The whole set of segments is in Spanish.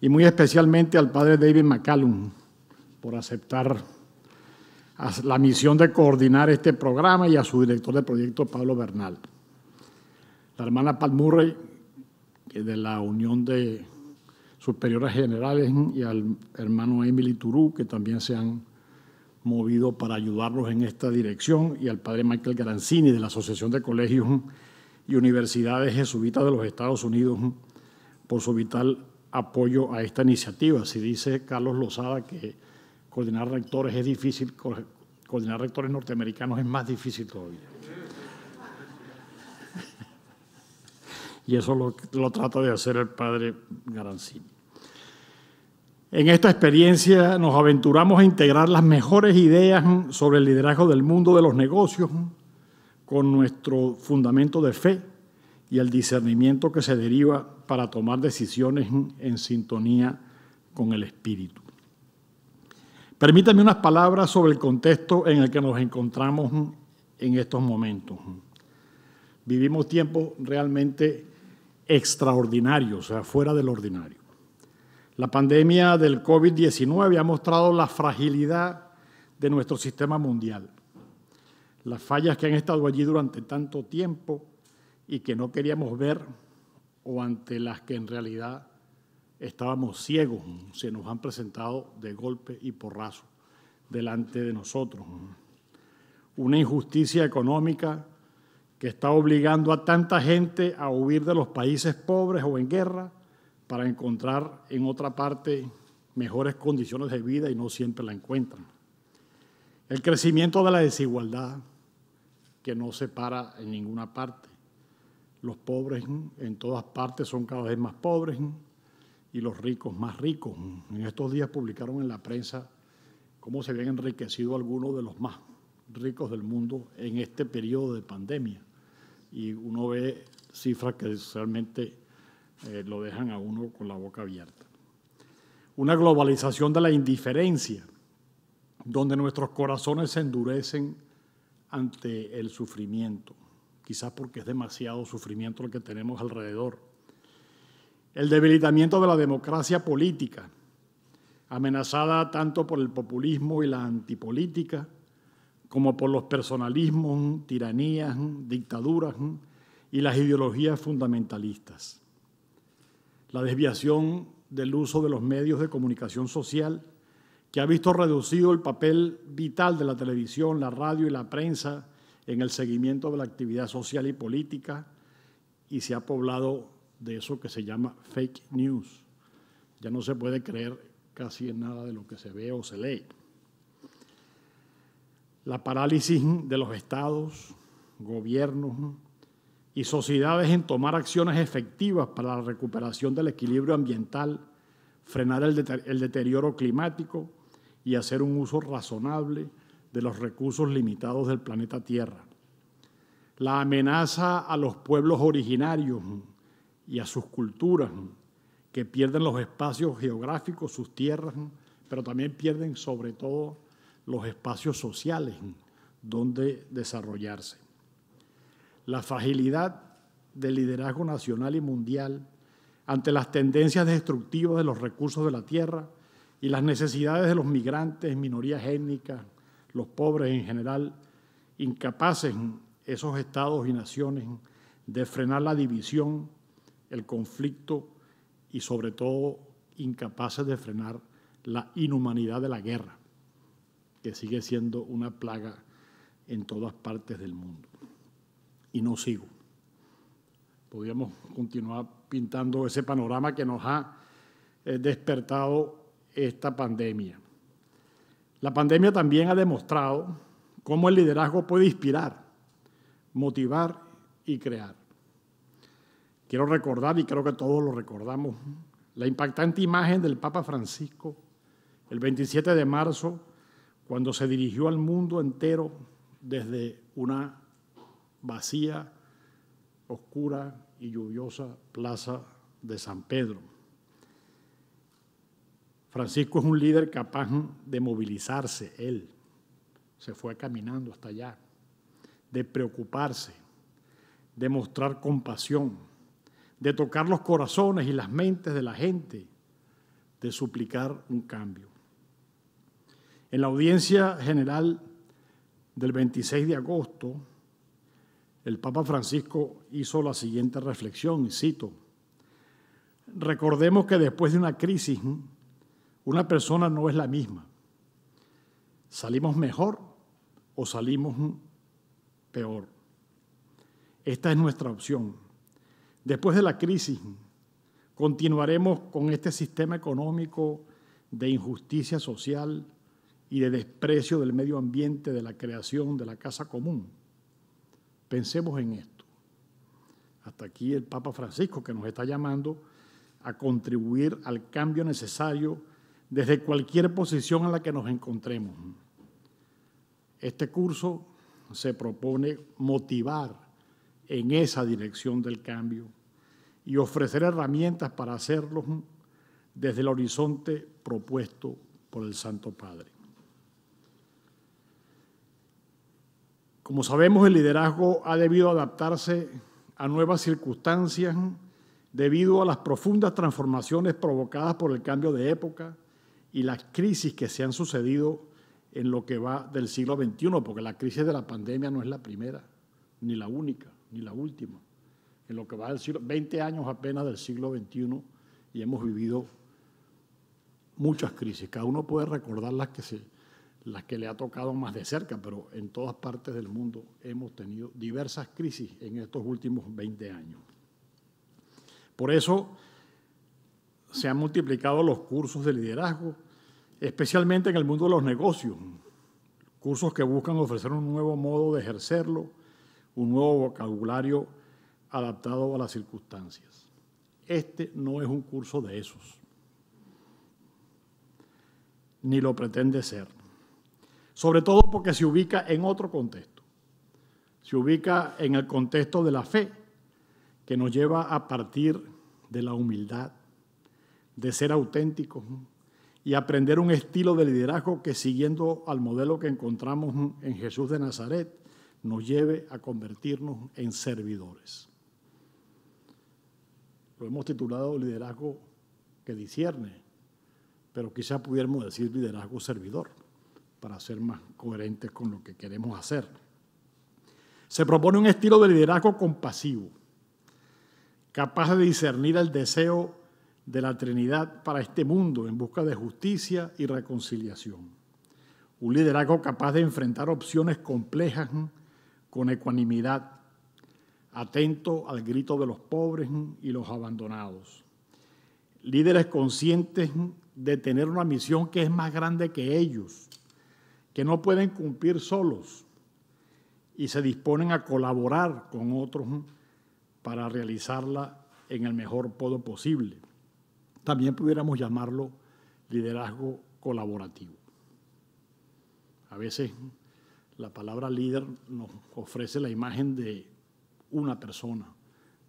y muy especialmente al padre David McCallum por aceptar la misión de coordinar este programa y a su director de proyecto, Pablo Bernal. La hermana Pat Murray, de la Unión de Superiores Generales, y al hermano Emily Turú, que también se han movido para ayudarlos en esta dirección, y al padre Michael Garanzini, de la Asociación de Colegios y Universidades Jesuitas de los Estados Unidos, por su vital apoyo a esta iniciativa. Si dice Carlos Lozada que coordinar rectores es difícil, coordinar rectores norteamericanos es más difícil todavía. y eso lo, lo, trata de hacer el padre Garancini. En esta experiencia nos aventuramos a integrar las mejores ideas sobre el liderazgo del mundo de los negocios con nuestro fundamento de fe y el discernimiento que se deriva para tomar decisiones en sintonía con el Espíritu. Permítanme unas palabras sobre el contexto en el que nos encontramos en estos momentos. Vivimos tiempos realmente extraordinarios, o sea, fuera del ordinario. La pandemia del COVID-19 ha mostrado la fragilidad de nuestro sistema mundial, las fallas que han estado allí durante tanto tiempo y que no queríamos ver o ante las que en realidad estábamos ciegos, se nos han presentado de golpe y porrazo delante de nosotros. Una injusticia económica que está obligando a tanta gente a huir de los países pobres o en guerra para encontrar en otra parte mejores condiciones de vida y no siempre la encuentran. El crecimiento de la desigualdad que no se para en ninguna parte. Los pobres en todas partes son cada vez más pobres y los ricos más ricos. En estos días publicaron en la prensa cómo se habían enriquecido algunos de los más ricos del mundo en este periodo de pandemia. Y uno ve cifras que realmente eh, lo dejan a uno con la boca abierta. Una globalización de la indiferencia, donde nuestros corazones se endurecen ante el sufrimiento quizás porque es demasiado sufrimiento lo que tenemos alrededor. El debilitamiento de la democracia política, amenazada tanto por el populismo y la antipolítica, como por los personalismos, tiranías, dictaduras y las ideologías fundamentalistas. La desviación del uso de los medios de comunicación social, que ha visto reducido el papel vital de la televisión, la radio y la prensa en el seguimiento de la actividad social y política y se ha poblado de eso que se llama fake news. Ya no se puede creer casi en nada de lo que se ve o se lee. La parálisis de los estados, gobiernos y sociedades en tomar acciones efectivas para la recuperación del equilibrio ambiental, frenar el, deterioro climático y hacer un uso razonable de los recursos limitados del planeta Tierra. La amenaza a los pueblos originarios y a sus culturas, que pierden los espacios geográficos, sus tierras, pero también pierden sobre todo los espacios sociales donde desarrollarse. La fragilidad del liderazgo nacional y mundial ante las tendencias destructivas de los recursos de la tierra y las necesidades de los migrantes, minorías étnicas, los pobres en general, incapaces esos estados y naciones de frenar la división, el conflicto y sobre todo incapaces de frenar la inhumanidad de la guerra, que sigue siendo una plaga en todas partes del mundo. Y no sigo. Podríamos continuar pintando ese panorama que nos ha eh, despertado esta pandemia. La pandemia también ha demostrado cómo el liderazgo puede inspirar, motivar y crear. Quiero recordar, y creo que todos lo recordamos, la impactante imagen del Papa Francisco el 27 de marzo, cuando se dirigió al mundo entero desde una vacía, oscura y lluviosa plaza de San Pedro. Francisco es un líder capaz de movilizarse, él se fue caminando hasta allá, de preocuparse, de mostrar compasión, de tocar los corazones y las mentes de la gente, de suplicar un cambio. En la audiencia general del 26 de agosto, el Papa Francisco hizo la siguiente reflexión, y cito, recordemos que después de una crisis, una persona no es la misma. ¿Salimos mejor o salimos peor? Esta es nuestra opción. Después de la crisis, continuaremos con este sistema económico de injusticia social y de desprecio del medio ambiente, de la creación de la casa común. Pensemos en esto. Hasta aquí el Papa Francisco que nos está llamando a contribuir al cambio necesario desde cualquier posición en la que nos encontremos. Este curso se propone motivar en esa dirección del cambio y ofrecer herramientas para hacerlo desde el horizonte propuesto por el Santo Padre. Como sabemos, el liderazgo ha debido adaptarse a nuevas circunstancias debido a las profundas transformaciones provocadas por el cambio de época, y las crisis que se han sucedido en lo que va del siglo XXI, porque la crisis de la pandemia no es la primera, ni la única, ni la última. En lo que va del siglo, 20 años apenas del siglo XXI y hemos vivido muchas crisis. Cada uno puede recordar las que, se, las que le ha tocado más de cerca, pero en todas partes del mundo hemos tenido diversas crisis en estos últimos 20 años. Por eso se han multiplicado los cursos de liderazgo, especialmente en el mundo de los negocios, cursos que buscan ofrecer un nuevo modo de ejercerlo, un nuevo vocabulario adaptado a las circunstancias. Este no es un curso de esos, ni lo pretende ser, sobre todo porque se ubica en otro contexto, se ubica en el contexto de la fe, que nos lleva a partir de la humildad de ser auténticos y aprender un estilo de liderazgo que siguiendo al modelo que encontramos en Jesús de Nazaret nos lleve a convertirnos en servidores. Lo hemos titulado liderazgo que discierne, pero quizá pudiéramos decir liderazgo servidor para ser más coherentes con lo que queremos hacer. Se propone un estilo de liderazgo compasivo, capaz de discernir el deseo de la Trinidad para este mundo en busca de justicia y reconciliación. Un liderazgo capaz de enfrentar opciones complejas con ecuanimidad, atento al grito de los pobres y los abandonados. Líderes conscientes de tener una misión que es más grande que ellos, que no pueden cumplir solos y se disponen a colaborar con otros para realizarla en el mejor modo posible también pudiéramos llamarlo liderazgo colaborativo. A veces la palabra líder nos ofrece la imagen de una persona,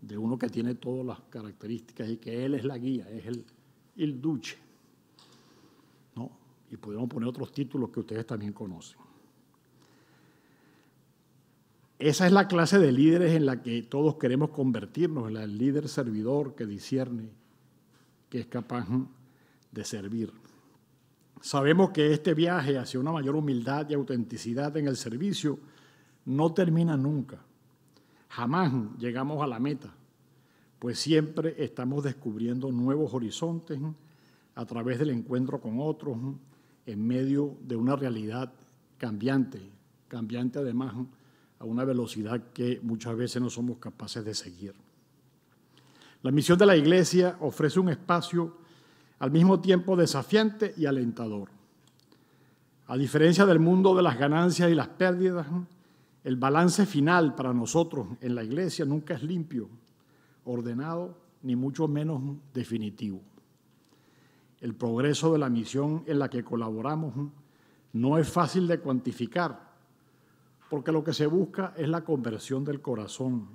de uno que tiene todas las características y que él es la guía, es el, el duche. ¿No? Y podemos poner otros títulos que ustedes también conocen. Esa es la clase de líderes en la que todos queremos convertirnos, el líder servidor que disierne que es capaz de servir. Sabemos que este viaje hacia una mayor humildad y autenticidad en el servicio no termina nunca. Jamás llegamos a la meta, pues siempre estamos descubriendo nuevos horizontes a través del encuentro con otros en medio de una realidad cambiante, cambiante además a una velocidad que muchas veces no somos capaces de seguir. La misión de la Iglesia ofrece un espacio al mismo tiempo desafiante y alentador. A diferencia del mundo de las ganancias y las pérdidas, el balance final para nosotros en la Iglesia nunca es limpio, ordenado, ni mucho menos definitivo. El progreso de la misión en la que colaboramos no es fácil de cuantificar, porque lo que se busca es la conversión del corazón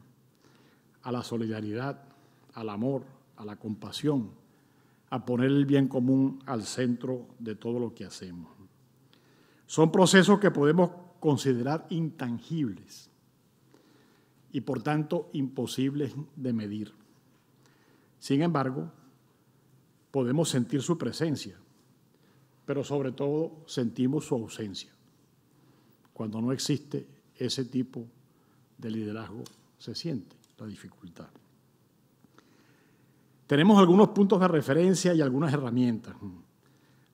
a la solidaridad, al amor, a la compasión, a poner el bien común al centro de todo lo que hacemos. Son procesos que podemos considerar intangibles y por tanto imposibles de medir. Sin embargo, podemos sentir su presencia, pero sobre todo sentimos su ausencia. Cuando no existe ese tipo de liderazgo, se siente la dificultad. Tenemos algunos puntos de referencia y algunas herramientas mm,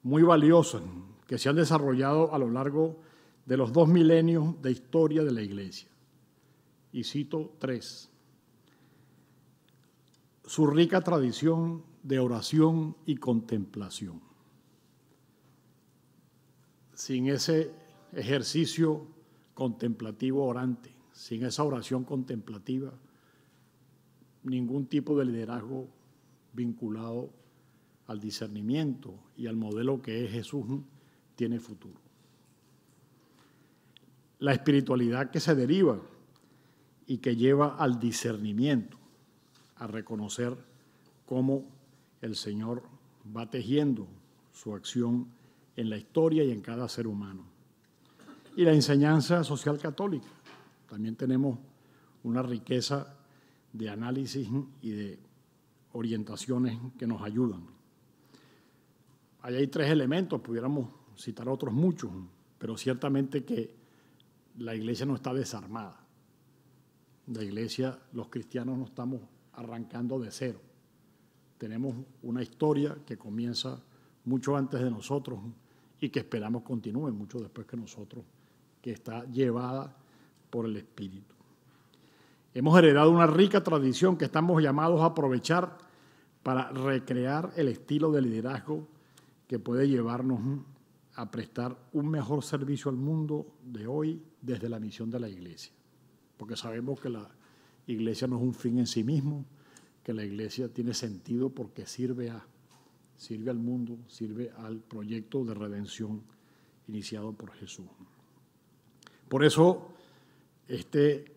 muy valiosas mm, que se han desarrollado a lo largo de los dos milenios de historia de la Iglesia. Y cito tres. Su rica tradición de oración y contemplación. Sin ese ejercicio contemplativo orante, sin esa oración contemplativa, ningún tipo de liderazgo vinculado al discernimiento y al modelo que es Jesús tiene futuro. La espiritualidad que se deriva y que lleva al discernimiento, a reconocer cómo el Señor va tejiendo su acción en la historia y en cada ser humano. Y la enseñanza social católica. También tenemos una riqueza de análisis y de orientaciones que nos ayudan. Ahí hay tres elementos, pudiéramos citar otros muchos, pero ciertamente que la iglesia no está desarmada. La iglesia, los cristianos no estamos arrancando de cero. Tenemos una historia que comienza mucho antes de nosotros y que esperamos continúe mucho después que nosotros, que está llevada por el Espíritu. Hemos heredado una rica tradición que estamos llamados a aprovechar para recrear el estilo de liderazgo que puede llevarnos a prestar un mejor servicio al mundo de hoy desde la misión de la iglesia. Porque sabemos que la iglesia no es un fin en sí mismo, que la iglesia tiene sentido porque sirve a sirve al mundo, sirve al proyecto de redención iniciado por Jesús. Por eso este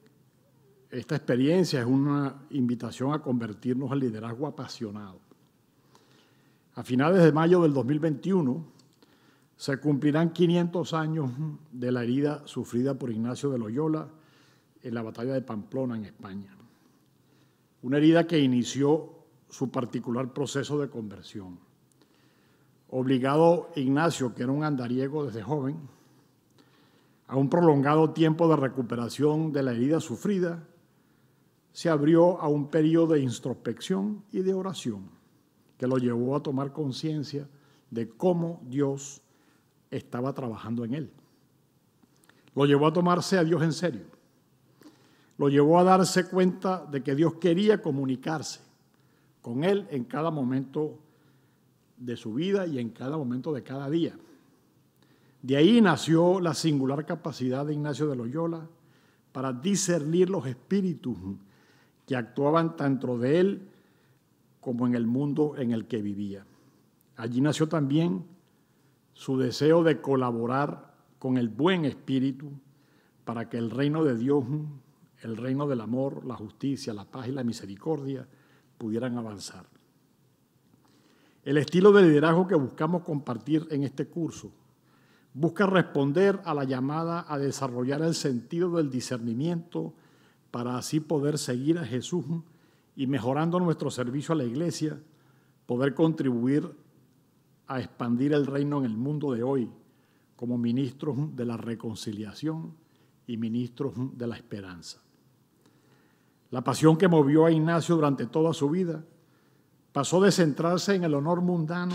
esta experiencia es una invitación a convertirnos al liderazgo apasionado. A finales de mayo del 2021 se cumplirán 500 años de la herida sufrida por Ignacio de Loyola en la batalla de Pamplona en España. Una herida que inició su particular proceso de conversión. Obligado Ignacio, que era un andariego desde joven, a un prolongado tiempo de recuperación de la herida sufrida se abrió a un periodo de introspección y de oración que lo llevó a tomar conciencia de cómo Dios estaba trabajando en él. Lo llevó a tomarse a Dios en serio. Lo llevó a darse cuenta de que Dios quería comunicarse con Él en cada momento de su vida y en cada momento de cada día. De ahí nació la singular capacidad de Ignacio de Loyola para discernir los espíritus que actuaban tanto de él como en el mundo en el que vivía. Allí nació también su deseo de colaborar con el buen espíritu para que el reino de Dios, el reino del amor, la justicia, la paz y la misericordia pudieran avanzar. El estilo de liderazgo que buscamos compartir en este curso busca responder a la llamada a desarrollar el sentido del discernimiento para así poder seguir a Jesús y mejorando nuestro servicio a la iglesia, poder contribuir a expandir el reino en el mundo de hoy como ministros de la reconciliación y ministros de la esperanza. La pasión que movió a Ignacio durante toda su vida pasó de centrarse en el honor mundano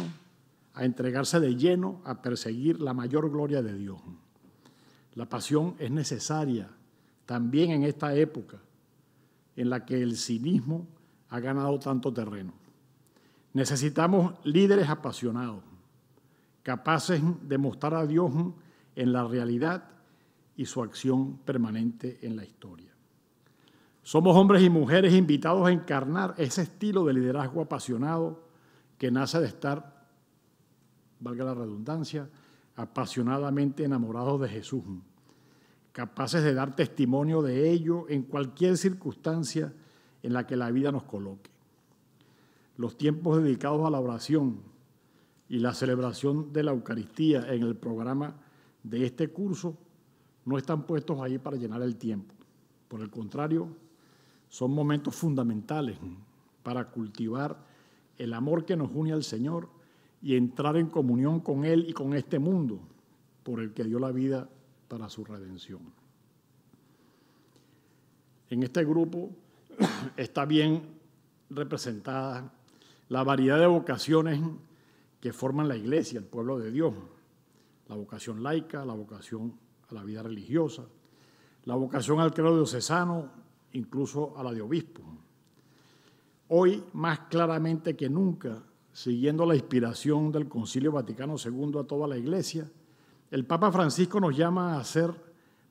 a entregarse de lleno a perseguir la mayor gloria de Dios. La pasión es necesaria también en esta época en la que el cinismo ha ganado tanto terreno. Necesitamos líderes apasionados, capaces de mostrar a Dios en la realidad y su acción permanente en la historia. Somos hombres y mujeres invitados a encarnar ese estilo de liderazgo apasionado que nace de estar, valga la redundancia, apasionadamente enamorados de Jesús capaces de dar testimonio de ello en cualquier circunstancia en la que la vida nos coloque. Los tiempos dedicados a la oración y la celebración de la Eucaristía en el programa de este curso no están puestos ahí para llenar el tiempo. Por el contrario, son momentos fundamentales para cultivar el amor que nos une al Señor y entrar en comunión con Él y con este mundo por el que dio la vida para su redención. En este grupo está bien representada la variedad de vocaciones que forman la iglesia, el pueblo de Dios. La vocación laica, la vocación a la vida religiosa, la vocación al credo diocesano, incluso a la de obispo. Hoy, más claramente que nunca, siguiendo la inspiración del Concilio Vaticano II a toda la iglesia, el Papa Francisco nos llama a hacer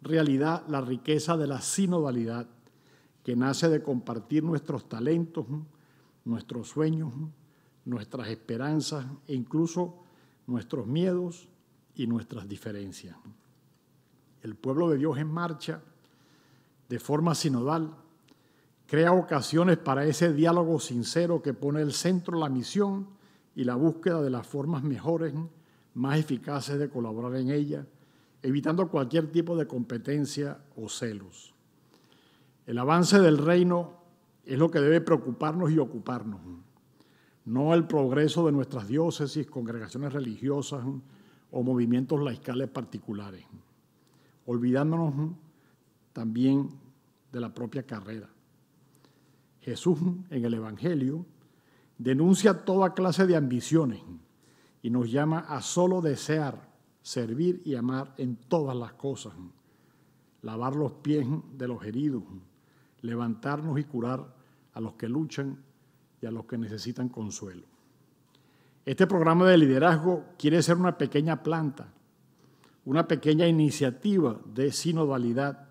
realidad la riqueza de la sinodalidad, que nace de compartir nuestros talentos, nuestros sueños, nuestras esperanzas e incluso nuestros miedos y nuestras diferencias. El pueblo de Dios en marcha, de forma sinodal, crea ocasiones para ese diálogo sincero que pone el centro la misión y la búsqueda de las formas mejores más eficaces de colaborar en ella, evitando cualquier tipo de competencia o celos. El avance del reino es lo que debe preocuparnos y ocuparnos, no el progreso de nuestras diócesis, congregaciones religiosas o movimientos laicales particulares, olvidándonos también de la propia carrera. Jesús en el Evangelio denuncia toda clase de ambiciones y nos llama a solo desear, servir y amar en todas las cosas, lavar los pies de los heridos, levantarnos y curar a los que luchan y a los que necesitan consuelo. Este programa de liderazgo quiere ser una pequeña planta, una pequeña iniciativa de sinodalidad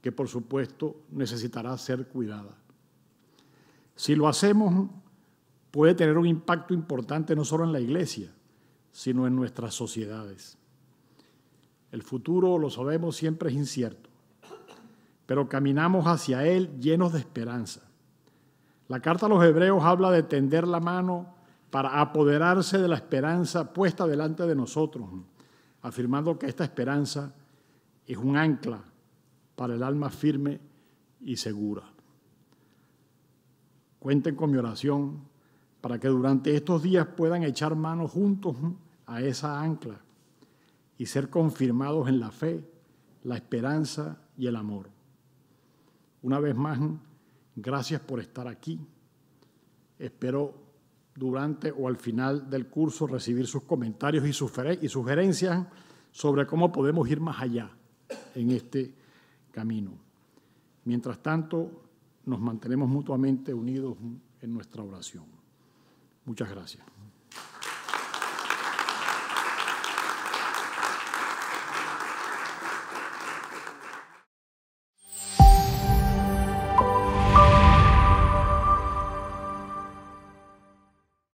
que por supuesto necesitará ser cuidada. Si lo hacemos puede tener un impacto importante no solo en la iglesia, sino en nuestras sociedades. El futuro, lo sabemos, siempre es incierto, pero caminamos hacia él llenos de esperanza. La carta a los hebreos habla de tender la mano para apoderarse de la esperanza puesta delante de nosotros, afirmando que esta esperanza es un ancla para el alma firme y segura. Cuenten con mi oración para que durante estos días puedan echar mano juntos a esa ancla y ser confirmados en la fe, la esperanza y el amor. Una vez más, gracias por estar aquí. Espero durante o al final del curso recibir sus comentarios y, y sugerencias sobre cómo podemos ir más allá en este camino. Mientras tanto, nos mantenemos mutuamente unidos en nuestra oración. Muchas gracias.